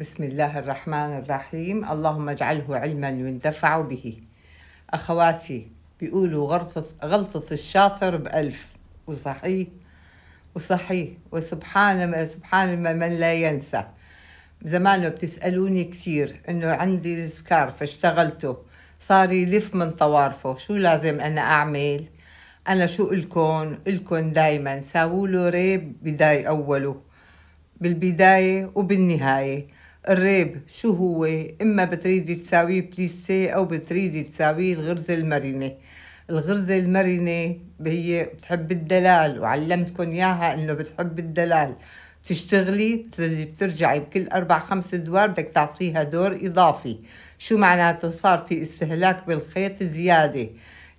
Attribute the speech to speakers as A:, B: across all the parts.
A: بسم الله الرحمن الرحيم اللهم اجعله علما ينتفع به أخواتي بيقولوا غلطة, غلطة الشاطر بألف وصحيح وصحيح وسبحان سبحان من لا ينسى زمانه بتسألوني كثير إنه عندي سكار فاشتغلته صار يلف من طوارفه شو لازم أنا أعمل أنا شو لكم لكم دايما ساووا له ريب بداية أوله بالبداية وبالنهاية الريب شو هو إما بتريدي تساويه بليسي أو بتريدي تساويه الغرزة المرنة الغرزة المرنة هي بتحب الدلال وعلمتكم إياها إنه بتحب الدلال بتشتغلي بترجعي بكل أربع خمس أدوار بدك تعطيها دور إضافي شو معناته صار في استهلاك بالخيط زيادة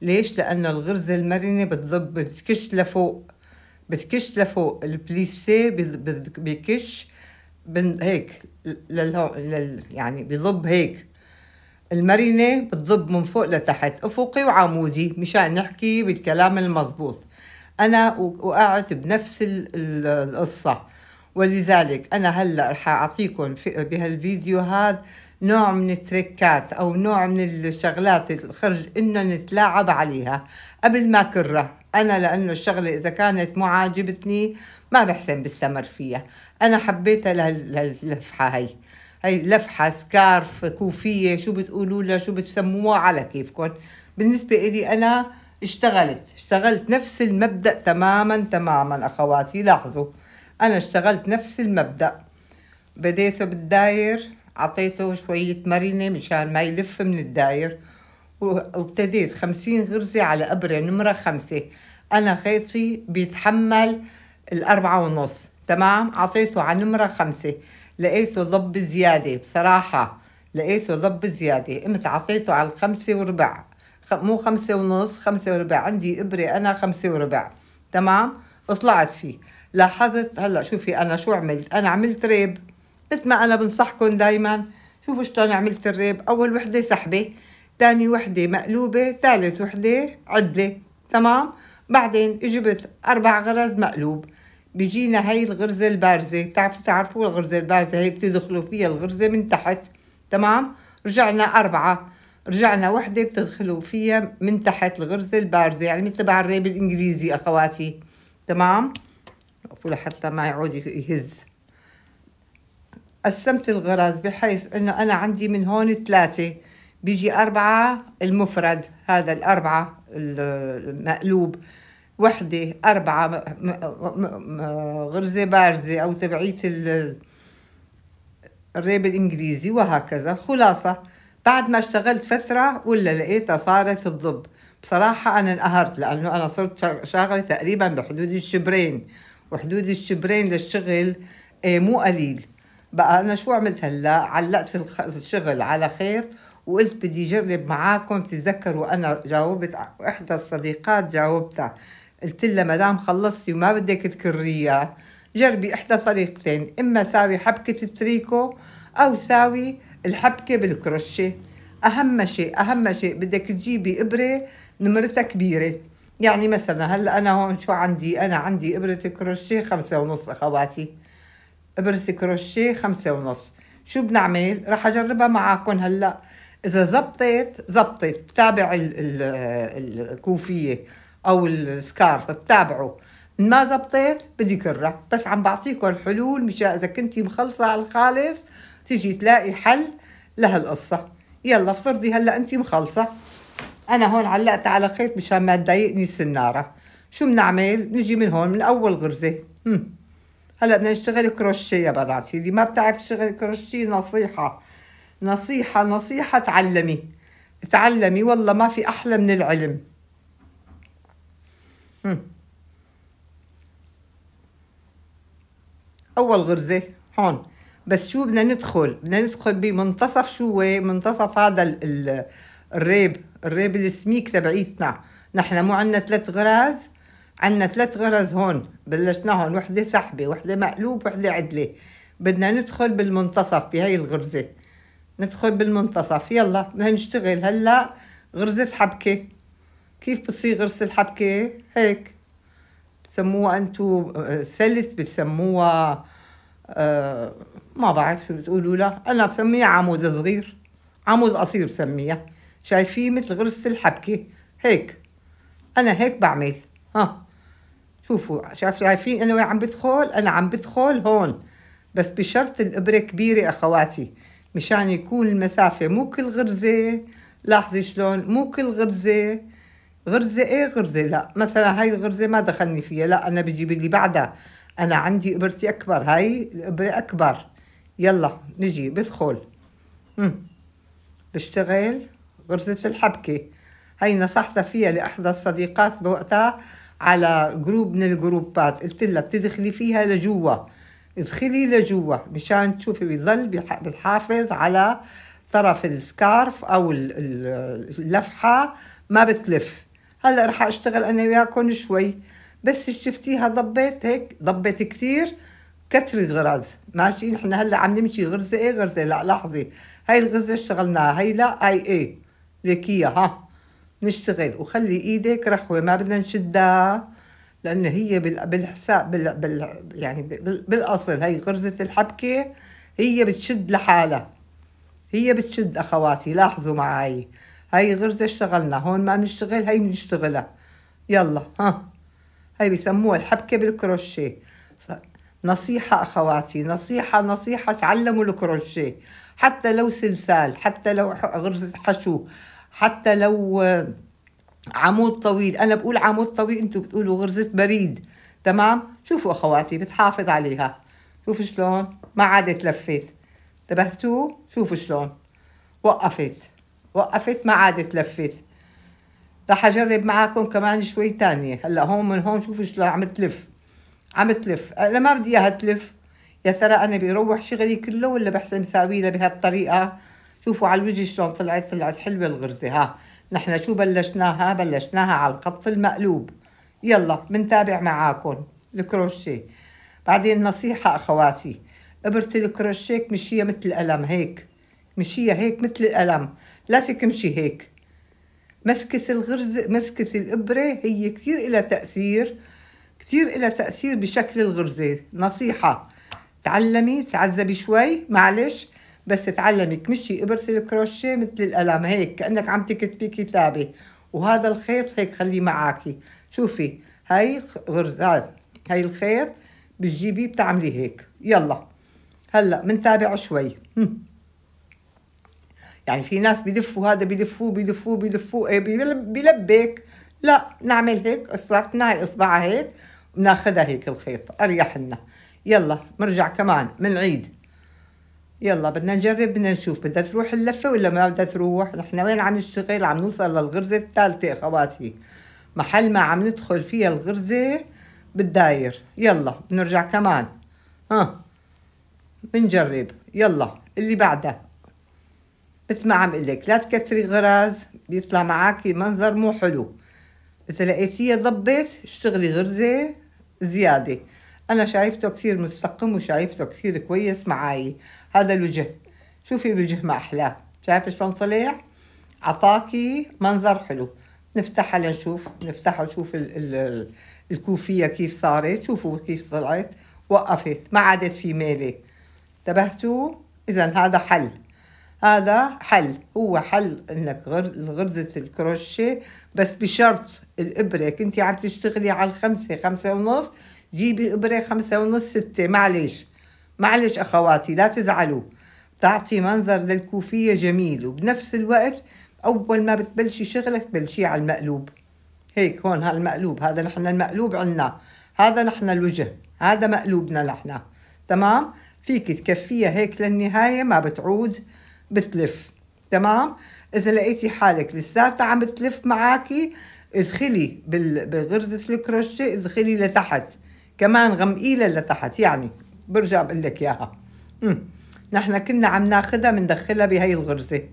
A: ليش لأنه الغرزة المرنة بتضب بتكش لفوق بتكش لفوق البليسي بكش بن هيك لل يعني بضب هيك المرنة بتضب من فوق لتحت أفقي وعمودي مشان نحكي بالكلام المضبوط أنا وقعت بنفس القصة ولذلك أنا هلأ رح أعطيكم بهالفيديو هذا نوع من التركات أو نوع من الشغلات الخرج إنه نتلاعب عليها قبل ما كرة أنا لأنه الشغلة إذا كانت مو عاجبتني ما بحسن بستمر فيها أنا حبيتها لهاللفحة هي هي لفحة سكارف كوفية شو بتقولوا لها شو بتسموها على كيفكم بالنسبة إلي أنا اشتغلت اشتغلت نفس المبدأ تماما تماما أخواتي لاحظوا أنا اشتغلت نفس المبدأ بديته بالداير عطيته شوية مرنة مشان ما يلف من الداير وابتديت خمسين غرزة على إبرة نمرة خمسة أنا خيطي بيتحمل الأربعة ونص تمام أعطيته على نمرة خمسة لقيته ضب زيادة بصراحة لقيته ضب زيادة قمت أعطيته على الخمسة وربع مو خمسة ونص خمسة وربع عندي إبرة أنا خمسة وربع تمام طلعت فيه لاحظت هلا شوفي أنا شو عملت أنا عملت ريب مثل ما أنا بنصحكم دايما شوفوا شلون عملت الريب أول وحدة سحبة تاني وحدة مقلوبة ثالث وحدة عدلة تمام بعدين جبت أربع غرز مقلوب بيجينا هاي الغرزة البارزة بتعرفوا تعرفوا الغرزة البارزة هي بتدخلوا فيها الغرزة من تحت تمام رجعنا أربعة رجعنا وحدة بتدخلوا فيها من تحت الغرزة البارزة يعني مثل بعري بالإنجليزي أخواتي تمام وقفوا لحتى ما يعود يهز قسمت الغرز بحيث انه انا عندي من هون ثلاثة بيجي أربعة المفرد هذا الأربعة المقلوب وحدة أربعة غرزة بارزة أو تبعية الريب الإنجليزي وهكذا الخلاصة بعد ما اشتغلت فترة ولا لقيتها صارت الضب بصراحة أنا انقهرت لأنه أنا صرت شاغلة تقريبا بحدود الشبرين وحدود الشبرين للشغل إيه، مو قليل بقى أنا شو عملت هلا علقت الشغل على خيط وقلت بدي جرب معاكم تتذكروا أنا جاوبت إحدى الصديقات جاوبتها قلت لها مدام خلصتي وما بدك تكريها جربي إحدى طريقتين إما ساوي حبكة التريكو أو ساوي الحبكة بالكروشيه أهم شيء أهم شيء بدك تجيبي إبرة نمرتها كبيرة يعني مثلا هلا أنا هون شو عندي أنا عندي إبرة كروشيه خمسة ونص أخواتي إبرة كروشيه خمسة ونص شو بنعمل رح أجربها معاكم هلأ اذا زبطت زبطت بتابع الكوفيه او السكارف بتابعه ما زبطت بدي كرة بس عم بعطيكم حلول مشان اذا كنتي مخلصه على الخالص تيجي تلاقي حل لهالقصه يلا افترضي هلا انت مخلصه انا هون علقت على خيط مشان ما تضايقني السناره شو بنعمل نجي من هون من اول غرزه هم. هلا بدنا نشتغل كروشيه يا بناتي اللي ما بتعرف تشتغل كروشيه نصيحه نصيحة نصيحة تعلمي تعلمي والله ما في أحلى من العلم أول غرزة هون بس شو بدنا ندخل بدنا ندخل بمنتصف شو منتصف هذا ال الريب الريب السميك تبعيتنا نحن مو عندنا ثلاث غراز عندنا ثلاث غرز هون بلشناهم وحدة سحبة وحدة مقلوب وحدة عدلة بدنا ندخل بالمنتصف بهاي الغرزة ندخل بالمنتصف يلا نشتغل هلا غرزة حبكة كيف بتصير غرزة الحبكة هيك بسموها انتو آه، سلس بسموها آه، ما بعرف شو بتقولوا لها انا بسميها عمود صغير عمود قصير بسميها شايفين مثل غرزة الحبكة هيك انا هيك بعمل ها شوفوا شايف شايفين انا وين عم بدخل انا عم بدخل هون بس بشرط الابره كبيره اخواتي مشان يكون المسافة مو كل غرزة لاحظي شلون مو كل غرزة غرزة ايه غرزة لا مثلا هاي الغرزة ما دخلني فيها لا أنا بجيب اللي بعدها أنا عندي إبرتي أكبر هاي الإبرة أكبر يلا نجي بدخل بشتغل غرزة الحبكة هاي نصحتها فيها لإحدى الصديقات بوقتها على جروب من الجروبات قلت لها بتدخلي فيها لجوا ادخلي لجوا مشان تشوفي بيظل بتحافظ على طرف السكارف او اللفحه ما بتلف هلا رح اشتغل انا وياكم شوي بس شفتيها ضبت هيك ضبت كثير كتري الغرز ماشي نحن هلا عم نمشي غرزه ايه غرزه لا لحظه هاي الغرزه اشتغلناها هاي لا هاي ايه ليك ها نشتغل وخلي ايدك رخوه ما بدنا نشدها لأن هي بالحساب بال... بال... يعني بالأصل هي غرزة الحبكة هي بتشد لحالها هي بتشد أخواتي لاحظوا معي هاي غرزة اشتغلنا هون ما بنشتغل هاي بنشتغلها يلا ها هاي بسموها الحبكة بالكروشيه نصيحة أخواتي نصيحة نصيحة تعلموا الكروشيه حتى لو سلسال حتى لو غرزة حشو حتى لو عمود طويل انا بقول عمود طويل انتم بتقولوا غرزه بريد تمام شوفوا اخواتي بتحافظ عليها شوفوا شلون ما عادت لفت انتبهتوا شوفوا شلون وقفت وقفت ما عادت لفت رح اجرب معاكم كمان شوي تانية هلا هون من هون شوفوا شلون عم تلف عم تلف انا ما بدي اياها تلف يا ترى انا بروح شغلي كله ولا بحسن اساوي لها بهالطريقه شوفوا على الوجه شلون طلعت طلعت حلوه الغرزه ها نحن شو بلشناها بلشناها على الخط المقلوب يلا منتابع معاكم الكروشيه بعدين نصيحة أخواتي إبرة الكروشيك مشية مثل القلم هيك مشية هيك مثل القلم لا تكمشي هيك مسكة الغرز مسكة الإبرة هي كثير إلها تأثير كثير إلها تأثير بشكل الغرزة نصيحة تعلمي تعذبي شوي معلش بس تعلمك مشي ابرة الكروشيه مثل القلم هيك كأنك عم تكتبي كتابة وهذا الخيط هيك خليه معاكي شوفي هاي غرزات هاي الخيط بتجيبيه بتعملي هيك يلا هلا بنتابع شوي يعني في ناس بيدفوا هذا بيدفوه بيدفوه بيدفوه ايه بيلبك لا نعمل هيك اصبعتنا هاي اصبعها هيك بناخذها هيك الخيط اريح لنا يلا مرجع كمان منعيد يلا بدنا نجرب بدنا نشوف بدها تروح اللفه ولا ما بدها تروح نحن وين عم نشتغل عم نوصل للغرزه الثالثه اخواتي محل ما عم ندخل فيها الغرزه بالداير يلا بنرجع كمان ها بنجرب يلا اللي بعدها مثل ما عم قلك لا تكثري غرز بيطلع معاكي منظر مو حلو اذا لقيتيها ضبت اشتغلي غرزه زياده أنا شايفته كثير مستقم وشايفته كثير كويس معاي هذا الوجه شوفي الوجه ما أحلاه شايفة شلون طلع عطاكي منظر حلو نفتحها لنشوف نفتحها نشوف ال ال الكوفية كيف صارت شوفوا كيف طلعت وقفت ما عادت في ميلة انتبهتوا إذا هذا حل هذا حل هو حل انك غرزة الكروشيه بس بشرط الإبرة كنتي عم تشتغلي على الخمسة خمسة ونص جيبي إبرة خمسة ونص ستة معلش معلش أخواتي لا تزعلوا بتعطي منظر للكوفية جميل وبنفس الوقت أول ما بتبلشي شغلك بلشي على المقلوب هيك هون هالمقلوب هذا نحن المقلوب عنا هذا نحن الوجه هذا مقلوبنا نحن تمام فيك تكفيها هيك للنهاية ما بتعود بتلف تمام إذا لقيتي حالك لساتها عم بتلف معاكي ادخلي بغرزة الكروشيه ادخلي لتحت كمان غمقيله لتحت يعني برجع بقول لك اياها نحن كنا عم ناخدها بندخلها بهي الغرزه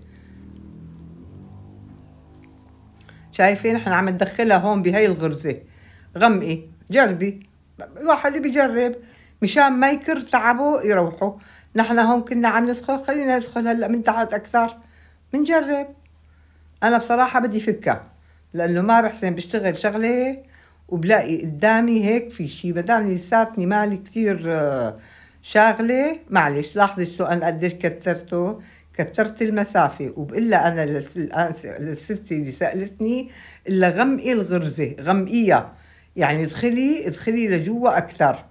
A: شايفين نحن عم ندخلها هون بهي الغرزه غمقي إيه؟ جربي الواحد بيجرب مشان ما يكر تعبه يروحوا نحن هون كنا عم ندخل خلينا ندخل هلا من تحت اكثر بنجرب انا بصراحه بدي فكها لانه ما بحسن بشتغل شغله وبلاقي قدامي هيك في شيء ما دام لساتني مالي كثير آه، شاغله معلش لاحظي السؤال قديش كثرته كثرت المسافة وبقول أنا للست اللي سألتني إلا غمقي الغرزة غمقيها يعني ادخلي ادخلي لجوا أكثر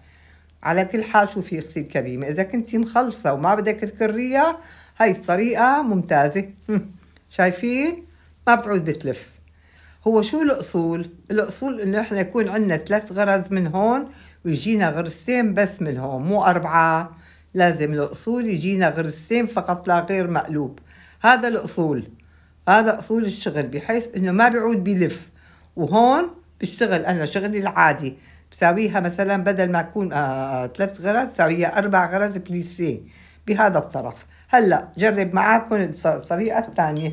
A: على كل حال شوفي أختي الكريمة إذا كنتي مخلصة وما بدك تكريها هاي الطريقة ممتازة شايفين ما بتعود بتلف هو شو الأصول؟ الأصول إنه إحنا يكون عندنا ثلاث غرز من هون ويجينا غرزتين بس من هون مو أربعة لازم الأصول يجينا غرزتين فقط لا غير مقلوب هذا الأصول هذا أصول الشغل بحيث إنه ما بيعود بيلف وهون بشتغل أنا شغلي العادي بساويها مثلا بدل ما أكون آه ثلاث غرز ساويها أربع غرز بليسيه بهذا الطرف هلأ جرب معاكم الطريقة الثانية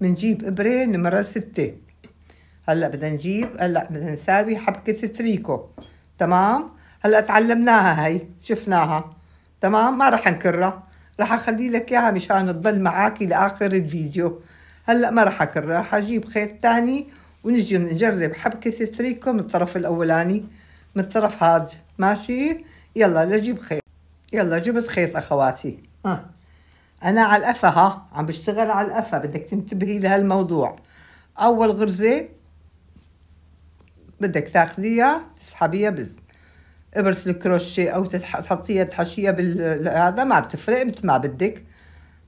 A: بنجيب إبرة نمرة ستة هلا بدنا نجيب هلا بدنا نساوي حبكه تريكو تمام هلا تعلمناها هي شفناها تمام ما رح نكرها رح اخلي لك اياها مشان تضل معاكي لاخر الفيديو هلا ما رح اكرر رح اجيب خيط ثاني ونجي نجرب حبكه تريكو من الطرف الاولاني من الطرف هاد ماشي يلا لجيب خيط يلا جبت خيط اخواتي آه. انا على القفا ها عم بشتغل على القفا بدك تنتبهي لهالموضوع اول غرزه بدك تاخذيها تسحبيها ابرة الكروشيه أو تحطيها تحشيها بالهذا ما بتفرق مثل ما بدك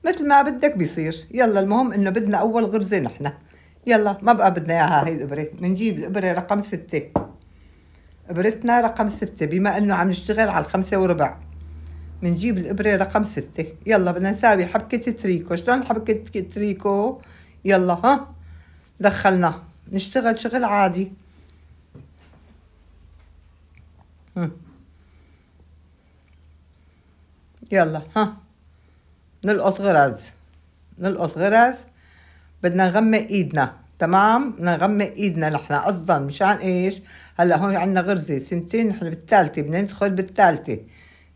A: مثل ما بدك بيصير يلا المهم إنه بدنا أول غرزة نحن يلا ما بقى بدنا إياها هي الإبرة بنجيب الإبرة رقم ستة إبرتنا رقم ستة بما إنه عم نشتغل على الخمسة وربع بنجيب الإبرة رقم ستة يلا بدنا نساوي حبكة تريكو شلون حبكة تريكو يلا ها دخلنا نشتغل شغل عادي يلا ها نلقط غرز نلقط غرز بدنا نغمق ايدنا تمام نغمق ايدنا نحن قصدا مشان ايش هلا هون عندنا غرزه سنتين نحن بالثالثه بدنا ندخل بالثالثه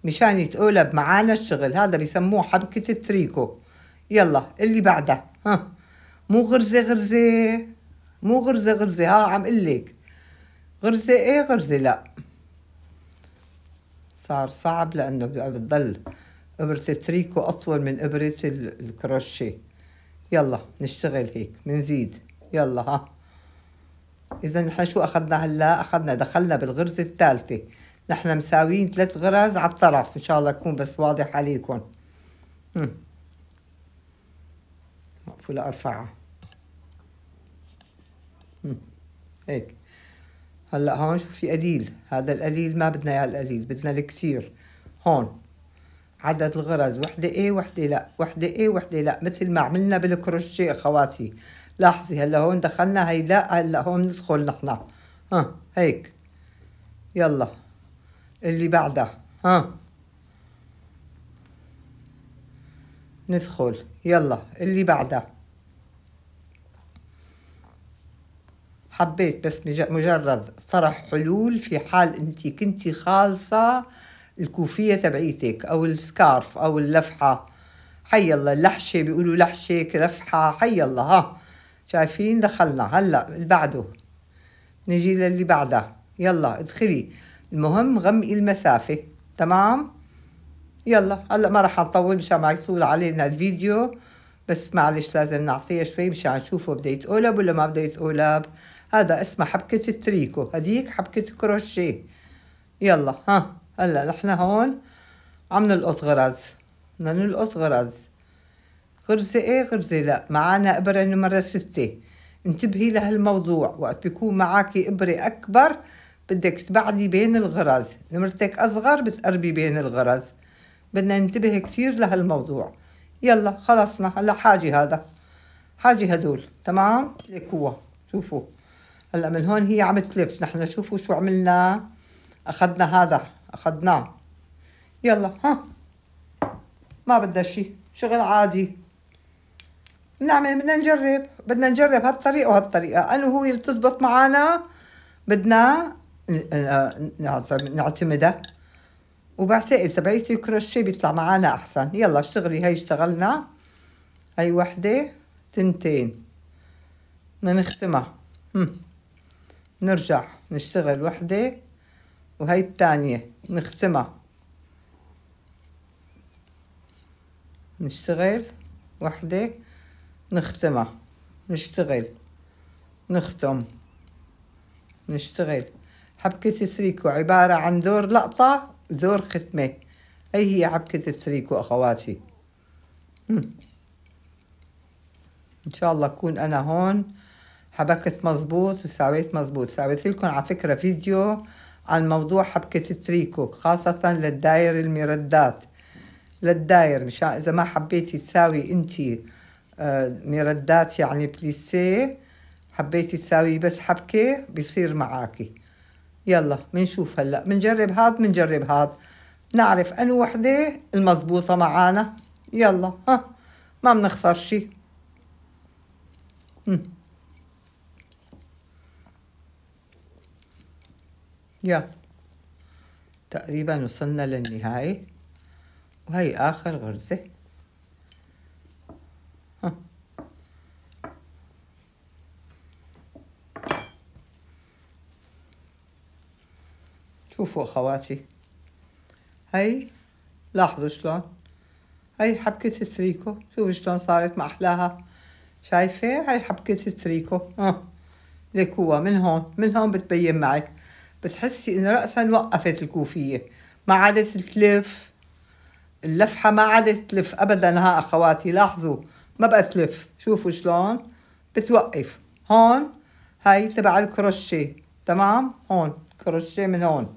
A: مشان يتقلب معانا الشغل هذا بسموه حبكه التريكو يلا اللي بعدها ها مو غرزه غرزه مو غرزه غرزه ها عم قلك غرزه ايه غرزه لا صار صعب لأنه بتضل إبرة التريكو أطول من إبرة الكروشيه يلا نشتغل هيك منزيد يلا ها إذا نحن شو أخذنا هلا أخذنا دخلنا بالغرزة الثالثة نحن مساويين ثلاث غرز على الطرف إن شاء الله يكون بس واضح عليكم مقفولة أرفعها هيك هلا هون شو في قليل هذا القليل ما بدنا اياه القليل بدنا الكثير هون عدد الغرز وحدة ايه وحدة لا وحدة ايه وحدة لا مثل ما عملنا بالكروشيه اخواتي لاحظي هلا هون دخلنا هي لا هلا هون ندخل نحن ها هيك يلا اللي بعدها ها ندخل يلا اللي بعدها حبيت بس مجرد طرح حلول في حال انت كنت خالصة الكوفية تبعيتك او السكارف او اللفحة حي الله اللحشة بيقولوا لحشة لفحة حي الله ها شايفين دخلنا هلا اللي بعده نجي للي بعدها يلا ادخلي المهم غمقي المسافة تمام يلا هلا ما رح نطول مشان ما يطول علينا الفيديو بس معلش لازم نعطيها شوي مشان نشوفه بده يتقلب ولا ما بده يتقلب هذا اسمه حبكة التريكو هديك حبكة كروشيه يلا ها هلا نحن هون عم نلقط غرز بدنا نلقط غرز غرزة ايه غرزة لا معانا إبرة نمرة ستة انتبهي لهالموضوع وقت بيكون معاكي إبرة أكبر بدك تبعدي بين الغرز نمرتك أصغر بتقربي بين الغرز بدنا ننتبه كثير لهالموضوع يلا خلصنا هلا حاجي هذا حاجي هدول تمام لكوا شوفوا هلا من هون هي عم تلف نحن شوفوا شو عملنا اخذنا هذا اخذناه يلا ها ما بدها شيء شغل عادي بنعمل بدنا نجرب بدنا نجرب هالطريقة وهالطريقة أنا وهو بتزبط معنا بدنا نعتمدها وبعتقد تبعيتي الكروشيه بيطلع معنا أحسن يلا اشتغلي هي اشتغلنا هي وحدة تنتين بدنا نختمها نرجع نشتغل وحدة وهي التانية نختمها نشتغل وحدة نختمها نشتغل نختم نشتغل حبكة التريكو عبارة عن دور لقطة دور ختمة هي هي حبكة التريكو أخواتي إن شاء الله أكون أنا هون حبكت مزبوط وساويت مزبوط ساويت لكم على فكرة فيديو عن موضوع حبكة التريكو خاصة للداير المردات للداير مشان إذا ما حبيتي تساوي أنتي آه، مردات يعني بليسيه حبيتي تساوي بس حبكة بيصير معاكي يلا منشوف هلا منجرب هاد منجرب هاد نعرف أنو وحدة المزبوطة معانا يلا ها ما بنخسر شي يا تقريبا وصلنا للنهاية وهي آخر غرزة شوفوا أخواتي هي لاحظوا شلون هي حبكة تريكو شوفوا شلون صارت ما أحلاها شايفة هاي حبكة تريكو ها ليكوها من هون من هون بتبين معك بس حسي رأسا وقفت الكوفية ما عادت تلف اللفحة ما عادت تلف أبدا ها أخواتي لاحظوا ما بقى تلف شوفوا شلون بتوقف هون هاي تبع الكروشيه تمام هون كروشيه من هون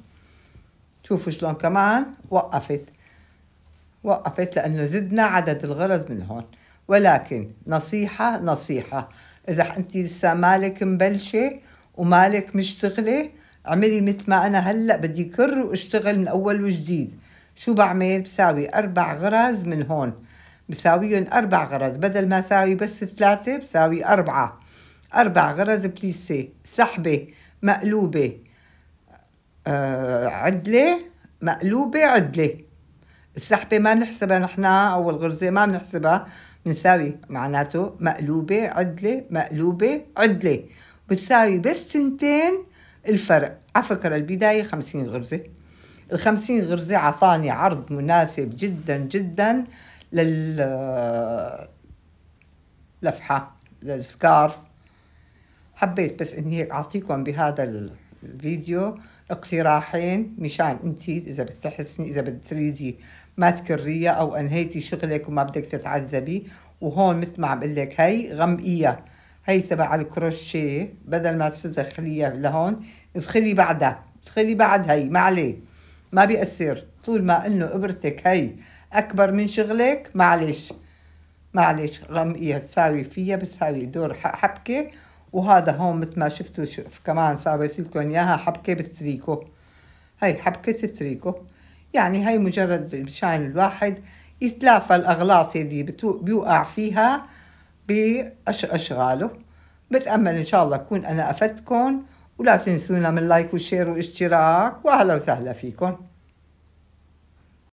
A: شوفوا شلون كمان وقفت وقفت لأنه زدنا عدد الغرز من هون ولكن نصيحة نصيحة إذا أنت لسه مالك مبلشة ومالك مشتغلة اعملي مثل ما أنا هلأ بدي كر واشتغل من أول وجديد شو بعمل بساوي أربع غرز من هون بساويهم أربع غرز بدل ما ساوي بس ثلاثة بساوي أربعة أربع غرز بليسي سحبة مقلوبة آه عدلة مقلوبة عدلة السحبة ما بنحسبها نحن أو الغرزة ما بنحسبها بنساوي معناته مقلوبة عدلة مقلوبة عدلة بتساوي بس تنتين الفرق على فكرة البداية خمسين غرزة الخمسين غرزة عطاني عرض مناسب جدا جدا لل لفحة للسكار حبيت بس اني هيك اعطيكم بهذا الفيديو اقتراحين مشان انت اذا بتحسني اذا بتريدي ما تكريها او انهيتي شغلك وما بدك تتعذبي وهون مثل ما عم اقول لك هي غمقيه هي تبع الكروشيه بدل ما تدخليها لهون ادخلي بعدها ادخلي بعد هي ما عليه ما بيأثر طول ما انه ابرتك هي اكبر من شغلك معلش معلش غمقيها تساوي فيها بتساوي دور حبكه وهذا هون مثل ما شفتوا شوف كمان ساويت لكم اياها حبكه بالتريكو هي حبكه التريكو يعني هي مجرد مشان الواحد يتلافى الاغلاط اللي بيوقع فيها بأشغاله بتأمل إن شاء الله أكون أنا أفدتكم ولا تنسونا من لايك وشير واشتراك وأهلا وسهلا فيكم